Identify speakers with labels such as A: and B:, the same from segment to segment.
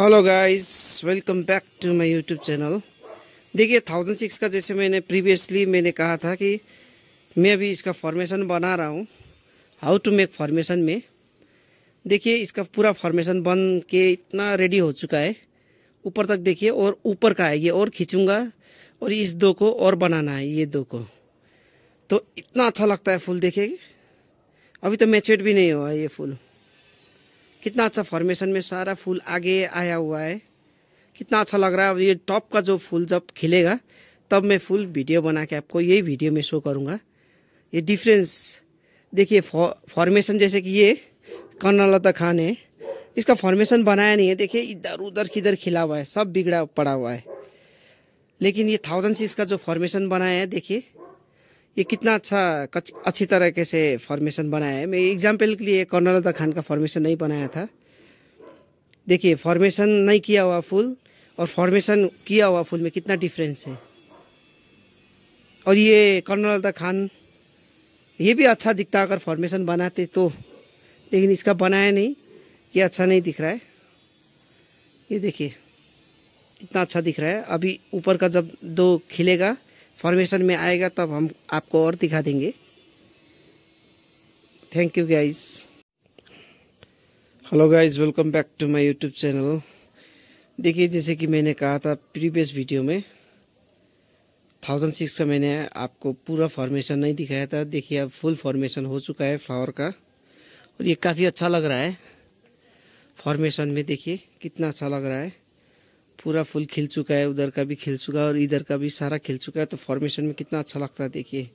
A: hello guys welcome back to my YouTube channel देखिए thousand six का जैसे मैंने प्रीवियसली मैंने कहा था कि मैं अभी इसका फॉर्मेशन बना रहा हूँ हाउ टू मेक फॉर्मेशन में देखिए इसका पूरा फॉर्मेशन बन के इतना रेडी हो चुका है ऊपर तक देखिए और ऊपर का है ये और खींचूँगा और इस दो को और बनाना है ये दो को तो इतना अच्छा लगता है फूल देखिए अभी तो मेचोर भी नहीं हुआ है ये फूल कितना अच्छा फॉर्मेशन में सारा फूल आगे आया हुआ है कितना अच्छा लग रहा है ये टॉप का जो फूल जब खिलेगा तब मैं फुल वीडियो बना के आपको यही वीडियो में शो करूँगा ये डिफरेंस देखिए फॉर्मेशन जैसे कि ये कन्नलता खान है इसका फॉर्मेशन बनाया नहीं है देखिए इधर उधर किधर खिला हुआ है सब बिगड़ा पड़ा हुआ है लेकिन ये थाउजेंड सीज का जो फॉर्मेशन बनाया है देखिए ये कितना अच्छा अच्छी के से फॉर्मेशन बनाया है मैं एग्जाम्पल के लिए कर्नल द खान का फॉर्मेशन नहीं बनाया था देखिए फॉर्मेशन नहीं किया हुआ फूल और फॉर्मेशन किया हुआ फूल में कितना डिफरेंस है और ये कर्नल द खान ये भी अच्छा दिखता अगर फॉर्मेशन बनाते तो लेकिन इसका बनाया नहीं ये अच्छा नहीं दिख रहा है ये देखिए इतना अच्छा दिख रहा है अभी ऊपर का जब दो खिलेगा फॉर्मेशन में आएगा तब हम आपको और दिखा देंगे thank you guys hello guys welcome back to my YouTube channel देखिए जैसे कि मैंने कहा था प्रीवियस वीडियो में थाउजेंड सिक्स का मैंने आपको पूरा फॉर्मेशन नहीं दिखाया था देखिए अब फुल फॉर्मेशन हो चुका है फ्लावर का और ये काफ़ी अच्छा लग रहा है फॉर्मेशन में देखिए कितना अच्छा लग रहा है पूरा फुल खिल चुका है उधर का भी खिल चुका है और इधर का भी सारा खिल चुका है तो फॉर्मेशन में कितना अच्छा लगता है देखिए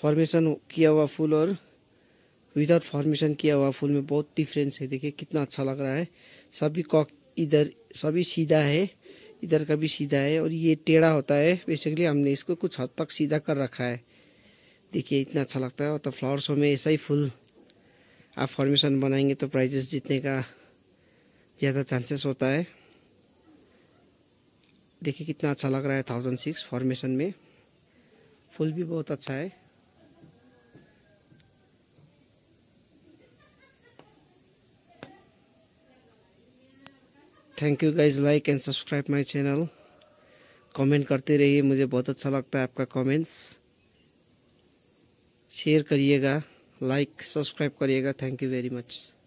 A: फॉर्मेशन किया हुआ फूल और विदाउट फॉर्मेशन किया हुआ फूल में बहुत डिफरेंस है देखिए कितना अच्छा लग रहा है सभी कॉक इधर सभी सीधा है इधर का भी सीधा है और ये टेढ़ा होता है बेसिकली हमने इसको कुछ हद तक सीधा कर रखा है देखिए इतना अच्छा लगता है और तो फ्लावर्सों में ऐसा ही फुल आप फॉर्मेशन बनाएंगे तो प्राइजेस जीतने का ज़्यादा चांसेस होता है देखिए कितना अच्छा लग रहा है थाउजेंड सिक्स फॉर्मेशन में फूल भी बहुत अच्छा है thank you guys like and subscribe my channel comment करते रहिए मुझे बहुत अच्छा लगता है आपका कमेंट्स शेयर करिएगा लाइक सब्सक्राइब करिएगा थैंक यू वेरी मच